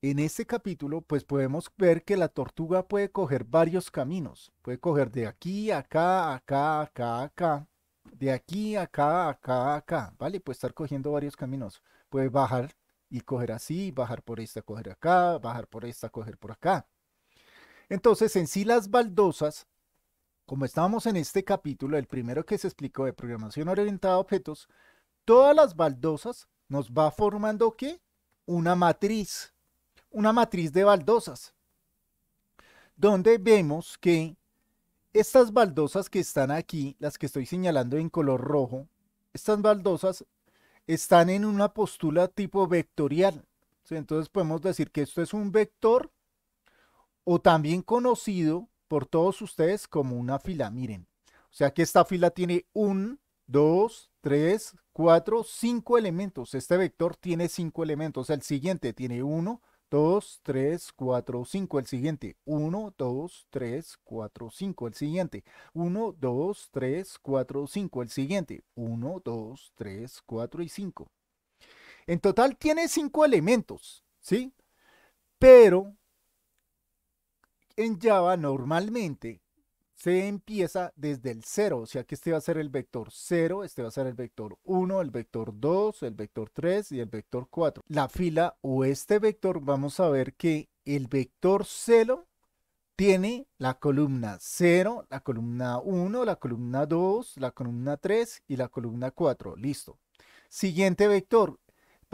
en este capítulo, pues podemos ver que la tortuga puede coger varios caminos. Puede coger de aquí, acá, acá, acá, acá. De aquí, acá, acá, acá. ¿Vale? Puede estar cogiendo varios caminos. Puede bajar y coger así, bajar por esta, coger acá, bajar por esta, coger por acá. Entonces, en sí las baldosas, como estábamos en este capítulo, el primero que se explicó de programación orientada a objetos, todas las baldosas nos va formando, ¿qué? Una matriz una matriz de baldosas, donde vemos que estas baldosas que están aquí, las que estoy señalando en color rojo, estas baldosas están en una postula tipo vectorial. Entonces podemos decir que esto es un vector o también conocido por todos ustedes como una fila. Miren, o sea que esta fila tiene un, dos, tres, cuatro, cinco elementos. Este vector tiene cinco elementos. El siguiente tiene uno, 2, 3, 4, 5, el siguiente. 1, 2, 3, 4, 5, el siguiente. 1, 2, 3, 4, 5, el siguiente. 1, 2, 3, 4 y 5. En total tiene 5 elementos, ¿sí? Pero en Java normalmente se empieza desde el 0, o sea que este va a ser el vector 0, este va a ser el vector 1, el vector 2, el vector 3 y el vector 4. La fila o este vector, vamos a ver que el vector 0 tiene la columna 0, la columna 1, la columna 2, la columna 3 y la columna 4. Listo. Siguiente vector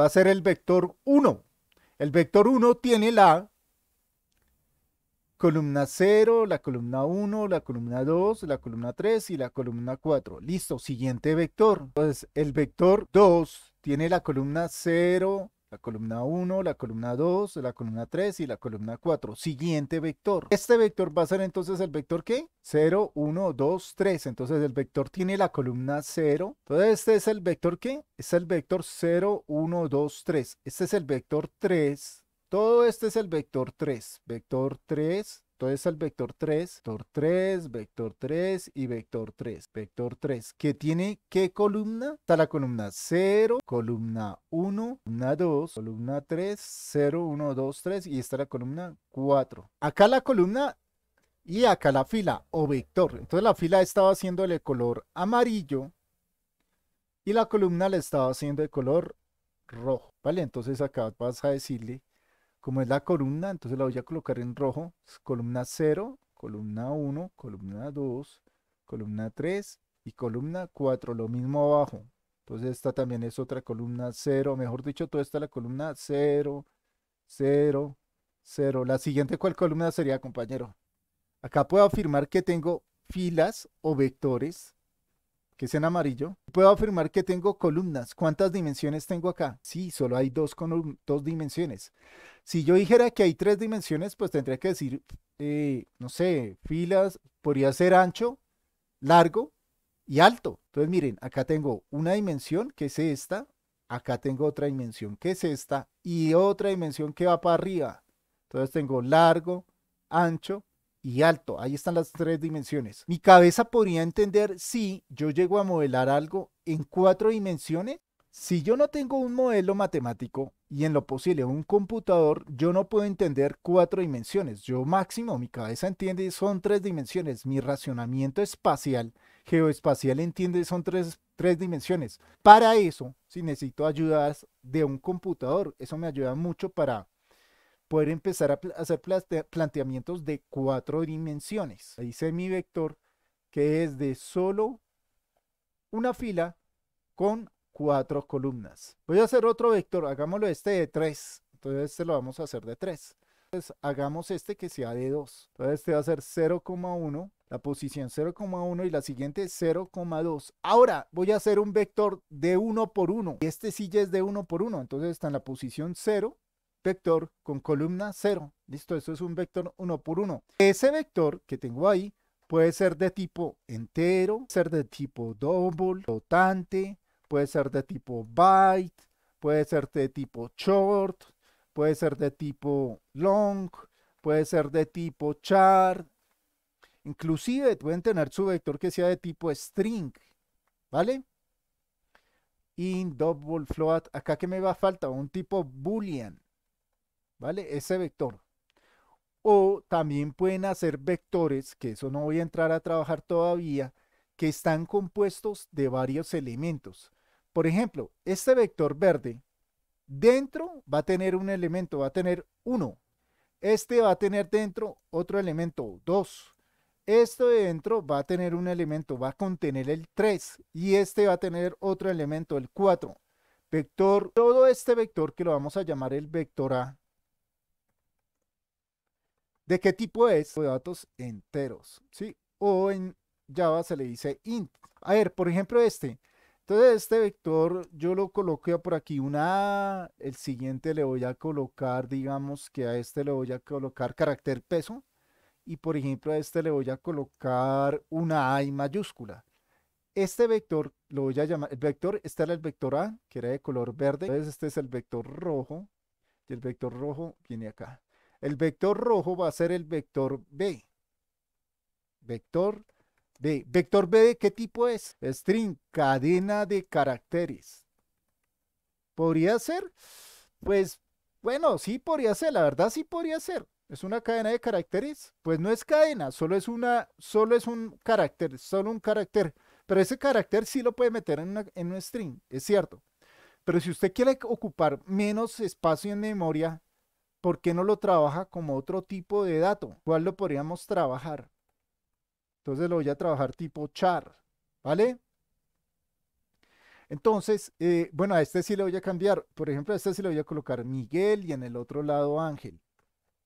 va a ser el vector 1. El vector 1 tiene la columna 0, la columna 1, la columna 2, la columna 3 y la columna 4. Listo, siguiente vector. Entonces, el vector 2 tiene la columna 0, la columna 1, la columna 2, la columna 3 y la columna 4. Siguiente vector. Este vector va a ser entonces el vector ¿qué? 0, 1, 2, 3. Entonces el vector tiene la columna 0. Entonces este es el vector ¿qué? es el vector 0, 1, 2, 3. Este es el vector 3. Todo este es el vector 3. Vector 3, todo es el vector 3, vector 3, vector 3 y vector 3. Vector 3, ¿Qué tiene qué columna? Está la columna 0, columna 1, columna 2, columna 3, 0, 1, 2, 3 y está la columna 4. Acá la columna y acá la fila o vector. Entonces la fila estaba haciéndole color amarillo y la columna le estaba haciendo de color rojo. Vale, entonces acá vas a decirle como es la columna, entonces la voy a colocar en rojo. Columna 0, columna 1, columna 2, columna 3 y columna 4. Lo mismo abajo. Entonces esta también es otra columna 0. Mejor dicho, toda esta es la columna 0, 0, 0. La siguiente, ¿cuál columna sería, compañero? Acá puedo afirmar que tengo filas o vectores que es en amarillo, puedo afirmar que tengo columnas. ¿Cuántas dimensiones tengo acá? Sí, solo hay dos, dos dimensiones. Si yo dijera que hay tres dimensiones, pues tendría que decir, eh, no sé, filas, podría ser ancho, largo y alto. Entonces, miren, acá tengo una dimensión, que es esta. Acá tengo otra dimensión, que es esta. Y otra dimensión que va para arriba. Entonces tengo largo, ancho y alto. Ahí están las tres dimensiones. Mi cabeza podría entender si yo llego a modelar algo en cuatro dimensiones. Si yo no tengo un modelo matemático y en lo posible un computador, yo no puedo entender cuatro dimensiones. Yo máximo, mi cabeza entiende son tres dimensiones. Mi racionamiento espacial, geoespacial entiende son tres, tres dimensiones. Para eso, si necesito ayudas de un computador, eso me ayuda mucho para poder empezar a hacer planteamientos de cuatro dimensiones. Ahí hice mi vector que es de solo una fila con cuatro columnas. Voy a hacer otro vector, hagámoslo este de 3. Entonces este lo vamos a hacer de 3. Entonces hagamos este que sea de 2. Entonces este va a ser 0,1, la posición 0,1 y la siguiente 0,2. Ahora voy a hacer un vector de 1 por 1. Este sí ya es de 1 por 1, entonces está en la posición 0 vector con columna 0. Listo, eso es un vector 1 por 1. Ese vector que tengo ahí puede ser de tipo entero, ser de tipo double, flotante, puede ser de tipo byte, puede ser de tipo short, puede ser de tipo long, puede ser de tipo char. Inclusive pueden tener su vector que sea de tipo string, ¿vale? In, double, float. Acá que me va a falta un tipo boolean. ¿vale? Ese vector. O también pueden hacer vectores, que eso no voy a entrar a trabajar todavía, que están compuestos de varios elementos. Por ejemplo, este vector verde, dentro va a tener un elemento, va a tener uno. Este va a tener dentro otro elemento, dos, Esto de dentro va a tener un elemento, va a contener el 3. Y este va a tener otro elemento, el 4. Vector, todo este vector que lo vamos a llamar el vector A, ¿De qué tipo es? De datos enteros, ¿sí? O en Java se le dice int. A ver, por ejemplo, este. Entonces, este vector yo lo coloqué por aquí una A. El siguiente le voy a colocar, digamos que a este le voy a colocar carácter peso. Y por ejemplo, a este le voy a colocar una A mayúscula. Este vector lo voy a llamar, el vector, este era el vector A, que era de color verde. Entonces, este es el vector rojo. Y el vector rojo viene acá. El vector rojo va a ser el vector B. Vector B. ¿Vector B de qué tipo es? String, cadena de caracteres. ¿Podría ser? Pues, bueno, sí podría ser, la verdad sí podría ser. ¿Es una cadena de caracteres? Pues no es cadena, solo es una, solo es un carácter, solo un carácter. Pero ese carácter sí lo puede meter en, en un string, es cierto. Pero si usted quiere ocupar menos espacio en memoria, ¿Por qué no lo trabaja como otro tipo de dato? ¿Cuál lo podríamos trabajar? Entonces lo voy a trabajar tipo char, ¿vale? Entonces, eh, bueno, a este sí le voy a cambiar. Por ejemplo, a este sí le voy a colocar Miguel y en el otro lado Ángel.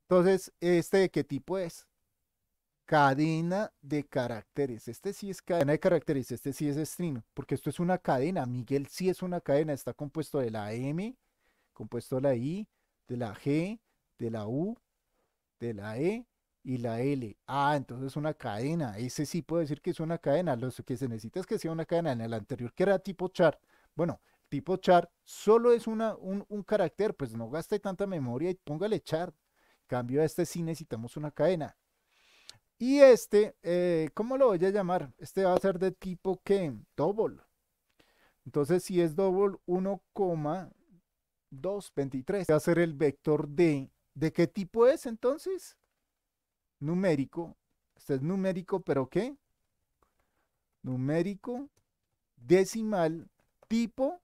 Entonces, ¿este de qué tipo es? Cadena de caracteres. Este sí es cadena de caracteres, este sí es string. porque esto es una cadena. Miguel sí es una cadena, está compuesto de la M, compuesto de la I, de la G, de la U, de la E y la L. Ah, entonces es una cadena. Ese sí puedo decir que es una cadena. Lo que se necesita es que sea una cadena. En el anterior que era tipo char. Bueno, tipo char solo es una, un, carácter. Pues no gaste tanta memoria y póngale char. Cambio a este sí necesitamos una cadena. Y este, eh, ¿cómo lo voy a llamar? Este va a ser de tipo que double. Entonces, si es double 1,223, va a ser el vector D ¿De qué tipo es entonces? Numérico. Este es numérico, pero ¿qué? Numérico, decimal, tipo,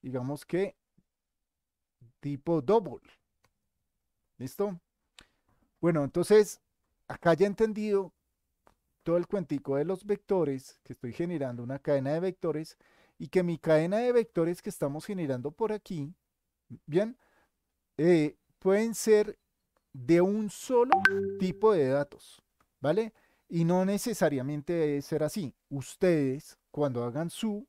digamos que tipo double. ¿Listo? Bueno, entonces, acá ya he entendido todo el cuentico de los vectores, que estoy generando una cadena de vectores, y que mi cadena de vectores que estamos generando por aquí, bien, eh, pueden ser de un solo tipo de datos, ¿vale? Y no necesariamente debe ser así. Ustedes, cuando hagan su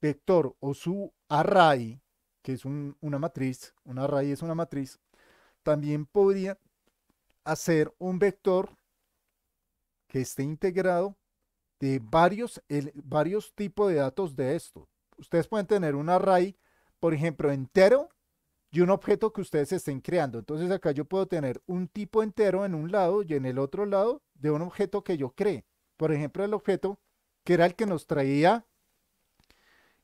vector o su array, que es una matriz, un array es una matriz, también podrían hacer un vector que esté integrado de varios, varios tipos de datos de esto. Ustedes pueden tener un array, por ejemplo, entero y un objeto que ustedes estén creando. Entonces acá yo puedo tener un tipo entero en un lado y en el otro lado de un objeto que yo cree. Por ejemplo, el objeto que era el que nos traía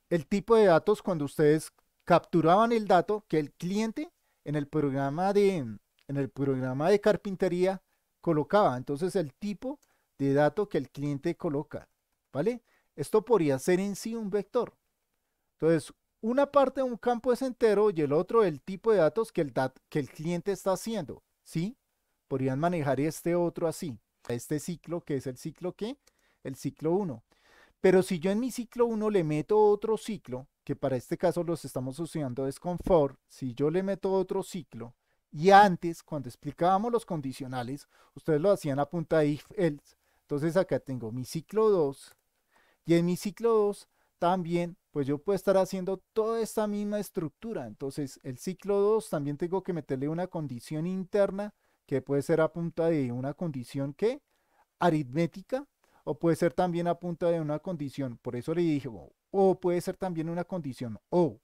el tipo de datos cuando ustedes capturaban el dato que el cliente en el programa de, en el programa de carpintería colocaba. Entonces el tipo de dato que el cliente coloca, ¿vale? Esto podría ser en sí un vector. Entonces, una parte de un campo es entero y el otro el tipo de datos que el, que el cliente está haciendo, ¿sí? Podrían manejar este otro así, este ciclo que es el ciclo que, el ciclo 1. Pero si yo en mi ciclo 1 le meto otro ciclo, que para este caso los estamos usando es con for, si yo le meto otro ciclo, y antes, cuando explicábamos los condicionales, ustedes lo hacían a punta if, else. Entonces acá tengo mi ciclo 2, y en mi ciclo 2 también pues yo puedo estar haciendo toda esta misma estructura. Entonces, el ciclo 2 también tengo que meterle una condición interna que puede ser a punta de una condición que aritmética o puede ser también a punta de una condición, por eso le dije, o, puede ser también una condición o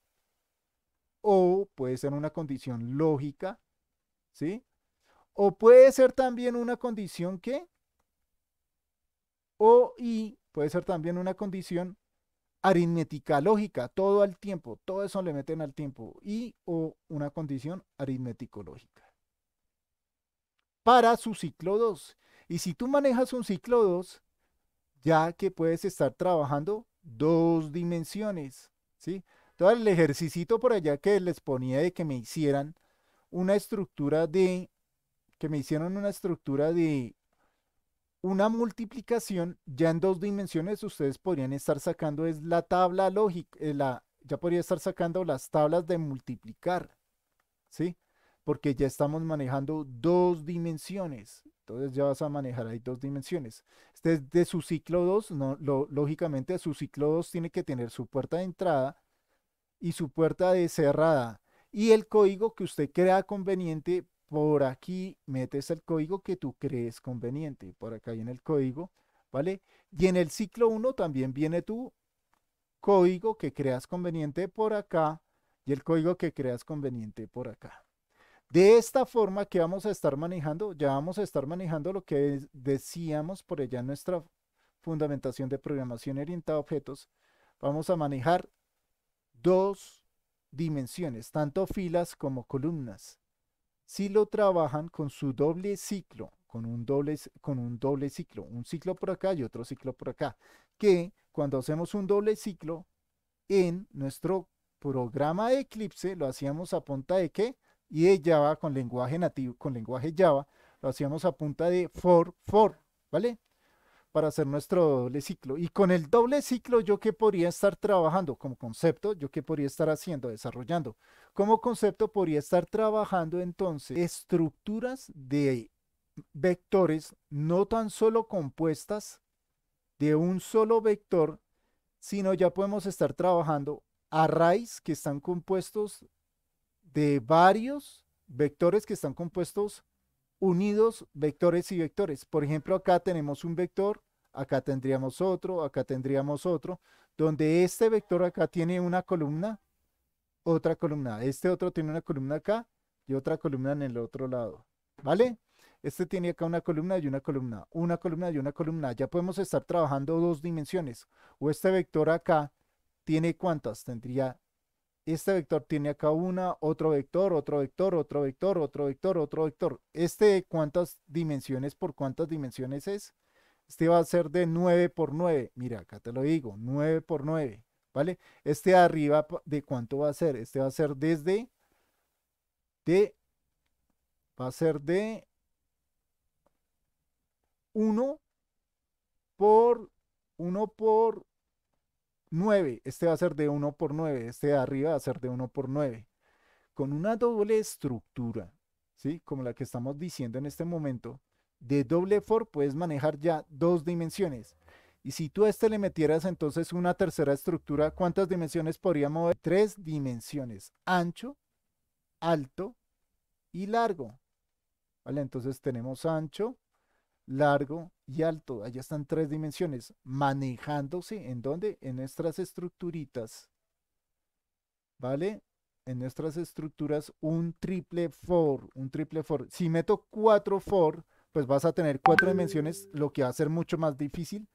o puede ser una condición lógica, ¿sí? O puede ser también una condición que o y puede ser también una condición aritmética lógica, todo al tiempo, todo eso le meten al tiempo, y o una condición aritmético-lógica. Para su ciclo 2. Y si tú manejas un ciclo 2, ya que puedes estar trabajando dos dimensiones, ¿sí? Todo el ejercicio por allá que les ponía de que me hicieran una estructura de, que me hicieron una estructura de una multiplicación ya en dos dimensiones ustedes podrían estar sacando es la tabla lógica, eh, la, ya podría estar sacando las tablas de multiplicar, ¿sí? Porque ya estamos manejando dos dimensiones, entonces ya vas a manejar ahí dos dimensiones. Este de su ciclo 2, no, lo, lógicamente su ciclo 2 tiene que tener su puerta de entrada y su puerta de cerrada y el código que usted crea conveniente por aquí metes el código que tú crees conveniente, por acá en el código, ¿vale? Y en el ciclo 1 también viene tu código que creas conveniente por acá y el código que creas conveniente por acá. De esta forma que vamos a estar manejando, ya vamos a estar manejando lo que decíamos por allá en nuestra fundamentación de programación orientada a objetos, vamos a manejar dos dimensiones, tanto filas como columnas si lo trabajan con su doble ciclo, con un doble, con un doble ciclo, un ciclo por acá y otro ciclo por acá, que cuando hacemos un doble ciclo en nuestro programa de Eclipse, lo hacíamos a punta de qué? Y de Java con lenguaje nativo, con lenguaje Java, lo hacíamos a punta de for, for, ¿vale? para hacer nuestro doble ciclo. Y con el doble ciclo, yo qué podría estar trabajando como concepto, yo qué podría estar haciendo, desarrollando. Como concepto, podría estar trabajando entonces estructuras de vectores no tan solo compuestas de un solo vector, sino ya podemos estar trabajando arrays que están compuestos de varios vectores que están compuestos unidos vectores y vectores. Por ejemplo, acá tenemos un vector, acá tendríamos otro, acá tendríamos otro, donde este vector acá tiene una columna, otra columna. Este otro tiene una columna acá y otra columna en el otro lado. ¿Vale? Este tiene acá una columna y una columna, una columna y una columna. Ya podemos estar trabajando dos dimensiones. O este vector acá tiene cuántas? Tendría este vector tiene acá una, otro vector, otro vector, otro vector, otro vector, otro vector. Este cuántas dimensiones por cuántas dimensiones es. Este va a ser de 9 por 9. Mira, acá te lo digo, 9 por 9. ¿Vale? Este arriba, ¿de cuánto va a ser? Este va a ser desde, de, va a ser de 1 por, 1 por 9, este va a ser de 1 por 9, este de arriba va a ser de 1 por 9, con una doble estructura, ¿sí? como la que estamos diciendo en este momento, de doble for puedes manejar ya dos dimensiones. Y si tú a este le metieras entonces una tercera estructura, ¿cuántas dimensiones podría mover? Tres dimensiones, ancho, alto y largo. ¿Vale? Entonces tenemos ancho, largo y alto. Allá están tres dimensiones, manejándose en donde En nuestras estructuritas. ¿Vale? En nuestras estructuras un triple for, un triple for. Si meto cuatro for, pues vas a tener cuatro dimensiones, lo que va a ser mucho más difícil